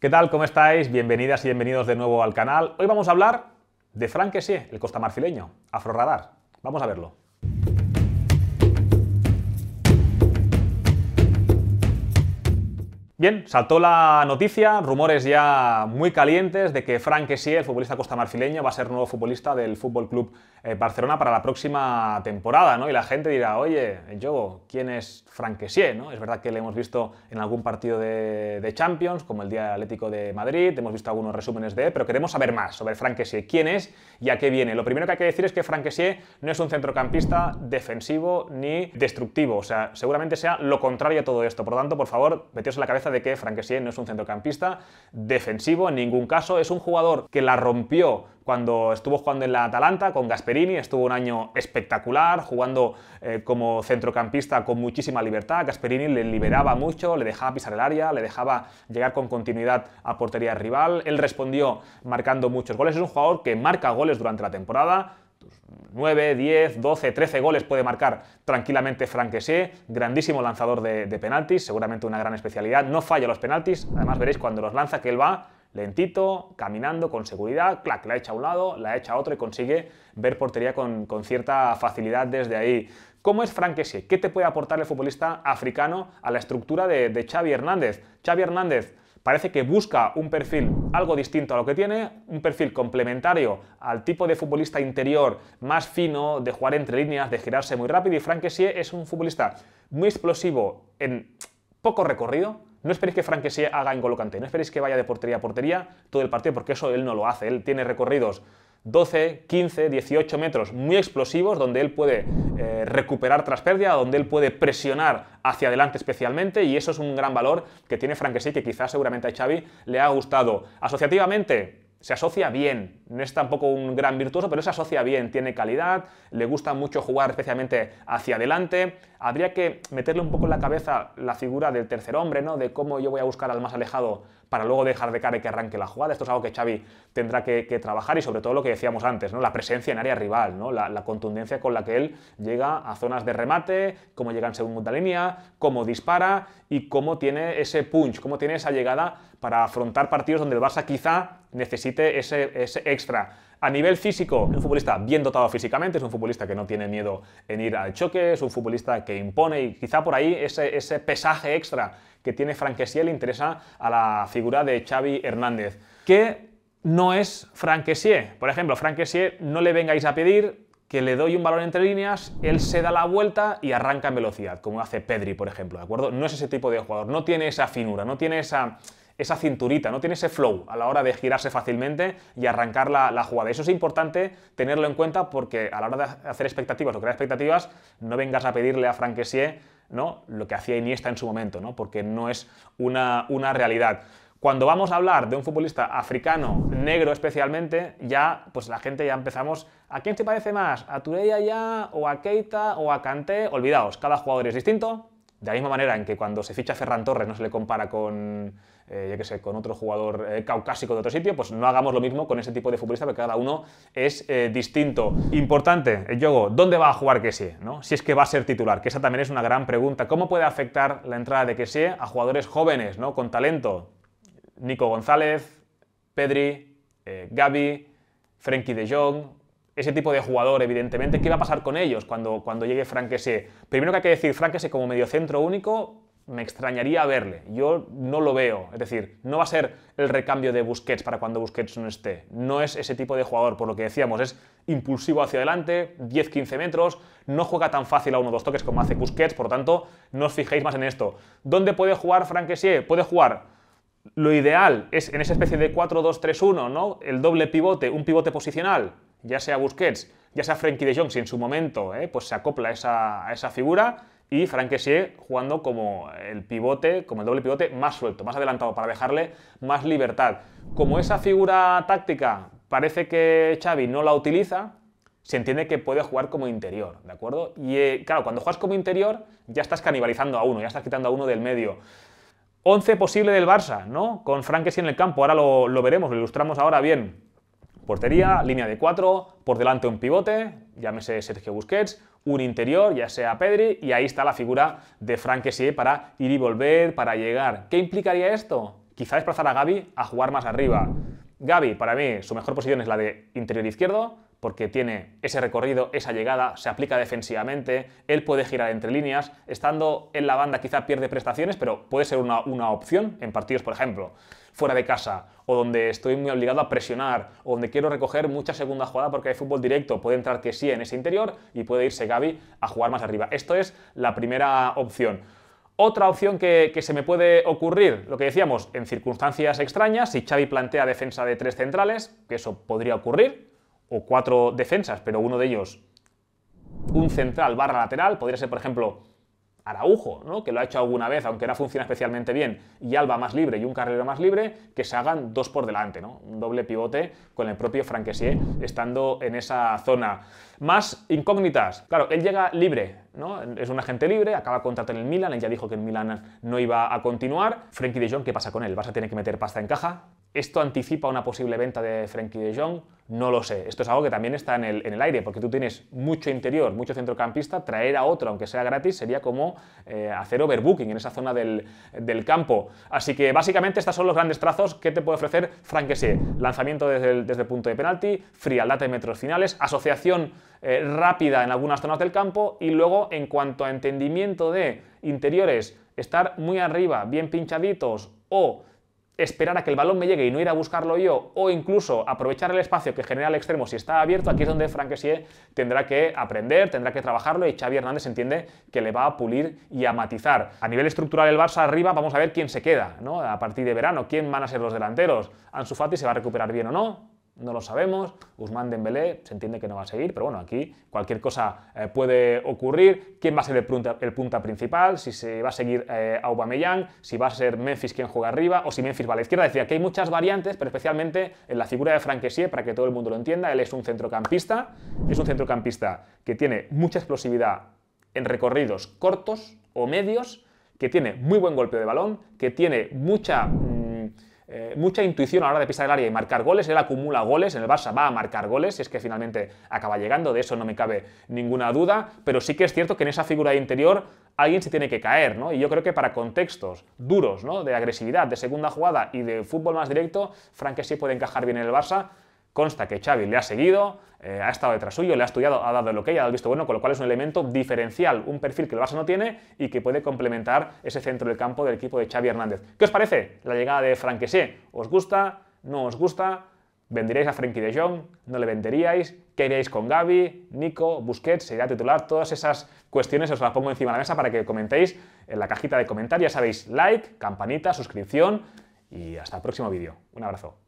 ¿Qué tal? ¿Cómo estáis? Bienvenidas y bienvenidos de nuevo al canal. Hoy vamos a hablar de Frank Kessie, el costamarfileño, Afroradar. Vamos a verlo. Bien, saltó la noticia, rumores ya muy calientes de que Frank el futbolista costamarfileño, va a ser nuevo futbolista del Fútbol Club eh, Barcelona para la próxima temporada, ¿no? Y la gente dirá, oye, yo, ¿quién es Frank ¿no? Es verdad que le hemos visto en algún partido de, Champions, como el Día Atlético de Madrid, hemos visto algunos resúmenes de él, pero queremos saber más sobre Frank quién es y a qué viene. Lo primero que hay que decir es que Frank no es un centrocampista defensivo ni destructivo, o sea, seguramente sea lo contrario a todo esto. Por lo tanto, por favor, veteos en la cabeza de que Franquesien no es un centrocampista defensivo en ningún caso. Es un jugador que la rompió cuando estuvo jugando en la Atalanta con Gasperini, estuvo un año espectacular, jugando eh, como centrocampista con muchísima libertad. Gasperini le liberaba mucho, le dejaba pisar el área, le dejaba llegar con continuidad a portería rival. Él respondió marcando muchos goles. Es un jugador que marca goles durante la temporada 9, 10, 12, 13 goles puede marcar tranquilamente Franquesé, grandísimo lanzador de, penaltis, seguramente una gran especialidad, no falla los penaltis, además veréis cuando los lanza que él va lentito, caminando con seguridad, clac, la echa a un lado, la echa a otro y consigue ver portería con, cierta facilidad desde ahí. ¿Cómo es Franquesé? ¿Qué te puede aportar el futbolista africano a la estructura de, de Xavi Hernández? Xavi Hernández parece que busca un perfil algo distinto a lo que tiene, un perfil complementario al tipo de futbolista interior más fino, de jugar entre líneas, de girarse muy rápido y Frank es un futbolista muy explosivo en poco recorrido, no esperéis que Frank haga en no esperéis que vaya de portería a portería todo el partido, porque eso él no lo hace. Él tiene recorridos 12, 15, 18 metros muy explosivos donde él puede eh, recuperar tras pérdida, donde él puede presionar hacia adelante especialmente y eso es un gran valor que tiene Franquesí que quizás seguramente a Xavi le ha gustado. Asociativamente, se asocia bien, no es tampoco un gran virtuoso, pero se asocia bien, tiene calidad, le gusta mucho jugar especialmente hacia adelante. Habría que meterle un poco en la cabeza la figura del tercer hombre, ¿no? De cómo yo voy a buscar al más alejado para luego dejar de cara y que arranque la jugada. Esto es algo que Xavi tendrá que, trabajar y sobre todo lo que decíamos antes, ¿no? la presencia en área rival, ¿no? la, contundencia con la que él llega a zonas de remate, cómo llega en segunda línea, cómo dispara y cómo tiene ese punch, cómo tiene esa llegada para afrontar partidos donde el Barça quizá necesite ese, ese extra. A nivel físico, un futbolista bien dotado físicamente, es un futbolista que no tiene miedo en ir al choque, es un futbolista que impone y quizá por ahí ese, pesaje extra que tiene le interesa a la figura de Xavi Hernández, que no es Franquesier. Por ejemplo, Franquesier no le vengáis a pedir que le doy un valor entre líneas, él se da la vuelta y arranca en velocidad, como hace Pedri, por ejemplo, ¿de acuerdo? No es ese tipo de jugador, no tiene esa finura, no tiene esa, esa cinturita, no tiene ese flow a la hora de girarse fácilmente y arrancar la, jugada. Eso es importante tenerlo en cuenta porque a la hora de hacer expectativas o crear expectativas, no vengas a pedirle a Franquesier ¿no? lo que hacía Iniesta en su momento, ¿no? porque no es una, realidad. Cuando vamos a hablar de un futbolista africano, negro especialmente, ya pues la gente ya empezamos, ¿a quién te parece más? ¿A Tureya ya o a Keita o a Kanté? Olvidaos, cada jugador es distinto. De la misma manera en que cuando se ficha Ferran Torres no se le compara con eh, ya que sé, con otro jugador eh, caucásico de otro sitio, pues no hagamos lo mismo con ese tipo de futbolista, porque cada uno es eh, distinto. Importante, el juego, ¿dónde va a jugar Kessie? ¿no? Si es que va a ser titular, que esa también es una gran pregunta. ¿Cómo puede afectar la entrada de Kessie a jugadores jóvenes, ¿no? con talento? Nico González, Pedri, Gaby, Frenkie de Jong, ese tipo de jugador, evidentemente, ¿qué va a pasar con ellos cuando, cuando llegue Frank Kessie? Primero que hay que decir, Frank Kessie como mediocentro único me extrañaría verle. Yo no lo veo. Es decir, no va a ser el recambio de Busquets para cuando Busquets no esté. No es ese tipo de jugador, por lo que decíamos. Es impulsivo hacia adelante, 10-15 metros. No juega tan fácil a uno o dos toques como hace Busquets. Por tanto, no os fijéis más en esto. ¿Dónde puede jugar Essier? Puede jugar lo ideal es en esa especie de 4-2-3-1, ¿no? El doble pivote, un pivote posicional, ya sea Busquets, ya sea Frankie de Jong, si en su momento eh, pues se acopla a esa figura, y Frank jugando como el pivote, como el doble pivote más suelto, más adelantado, para dejarle más libertad. Como esa figura táctica parece que Xavi no la utiliza, se entiende que puede jugar como interior, ¿de acuerdo? Y eh, claro, cuando juegas como interior ya estás canibalizando a uno, ya estás quitando a uno del medio. 11 posible del Barça, ¿no? Con Frank en el campo, ahora lo, lo veremos, lo ilustramos ahora bien. Portería, línea de cuatro, por delante un pivote, llámese Sergio Busquets, un interior, ya sea Pedri, y ahí está la figura de Frank para ir y volver, para llegar. ¿Qué implicaría esto? Quizá desplazar a Gaby a jugar más arriba. Gaby, para mí, su mejor posición es la de interior izquierdo, porque tiene ese recorrido, esa llegada, se aplica defensivamente, él puede girar entre líneas, estando en la banda quizá pierde prestaciones, pero puede ser una, opción en partidos, por ejemplo, fuera de casa, o donde estoy muy obligado a presionar, o donde quiero recoger mucha segunda jugada porque hay fútbol directo, puede entrar que sí en ese interior y puede irse Gaby a jugar más arriba. Esto es la primera opción. Otra opción que, que, se me puede ocurrir, lo que decíamos, en circunstancias extrañas, si Xavi plantea defensa de tres centrales, que eso podría ocurrir, o cuatro defensas, pero uno de ellos un central barra lateral, podría ser, por ejemplo, Araujo, ¿no? que lo ha hecho alguna vez, aunque no funciona especialmente bien, y Alba más libre y un carrero más libre, que se hagan dos por delante, ¿no? un doble pivote con el propio Franquesier estando en esa zona. Más incógnitas, claro, él llega libre, ¿no? es un agente libre, acaba contrato en el Milan, él ya dijo que el Milan no iba a continuar. Frankie de Jong, ¿qué pasa con él? ¿Vas a tener que meter pasta en caja? ¿Esto anticipa una posible venta de Frankie de Jong? No lo sé. Esto es algo que también está en el, aire, porque tú tienes mucho interior, mucho centrocampista. Traer a otro, aunque sea gratis, sería como eh, hacer overbooking en esa zona del, campo. Así que básicamente estos son los grandes trazos que te puede ofrecer Franquesi Lanzamiento desde el, desde punto de penalti, frialdad en metros finales, asociación eh, rápida en algunas zonas del campo y luego en cuanto a entendimiento de interiores, estar muy arriba, bien pinchaditos o esperar a que el balón me llegue y no ir a buscarlo yo, o incluso aprovechar el espacio que genera el extremo si está abierto, aquí es donde Franquesie tendrá que aprender, tendrá que trabajarlo y Xavi Hernández entiende que le va a pulir y a matizar. A nivel estructural el Barça arriba vamos a ver quién se queda, ¿no? A partir de verano, quién van a ser los delanteros. Ansu Fati se va a recuperar bien o no, no lo sabemos. Guzmán Dembélé se entiende que no va a seguir, pero bueno, aquí cualquier cosa eh, puede ocurrir. ¿Quién va a ser el punta, principal? Si se va a seguir a eh, Aubameyang, si va a ser Memphis quien juega arriba o si Memphis va a la izquierda. Decía que hay muchas variantes, pero especialmente en la figura de Franquesie, para que todo el mundo lo entienda, él es un centrocampista, es un centrocampista que tiene mucha explosividad en recorridos cortos o medios, que tiene muy buen golpe de balón, que tiene mucha eh, mucha intuición a la hora de pisar el área y marcar goles. Él acumula goles, en el Barça va a marcar goles, si es que finalmente acaba llegando, de eso no me cabe ninguna duda, pero sí que es cierto que en esa figura de interior alguien se tiene que caer, ¿no? Y yo creo que para contextos duros, ¿no? De agresividad, de segunda jugada y de fútbol más directo, Frank sí puede encajar bien en el Barça, consta que Xavi le ha seguido, eh, ha estado detrás suyo, le ha estudiado, ha dado lo que ha visto bueno, con lo cual es un elemento diferencial, un perfil que el Barça no tiene y que puede complementar ese centro del campo del equipo de Xavi Hernández. ¿Qué os parece la llegada de Franquesé? ¿Os gusta? ¿No os gusta? no os gusta vendiréis a Frenkie de Jong? ¿No le venderíais? ¿Qué haríais con Gaby, Nico, Busquets? ¿Sería titular? Todas esas cuestiones os las pongo encima de la mesa para que comentéis en la cajita de comentarios. Ya sabéis, like, campanita, suscripción y hasta el próximo vídeo. Un abrazo.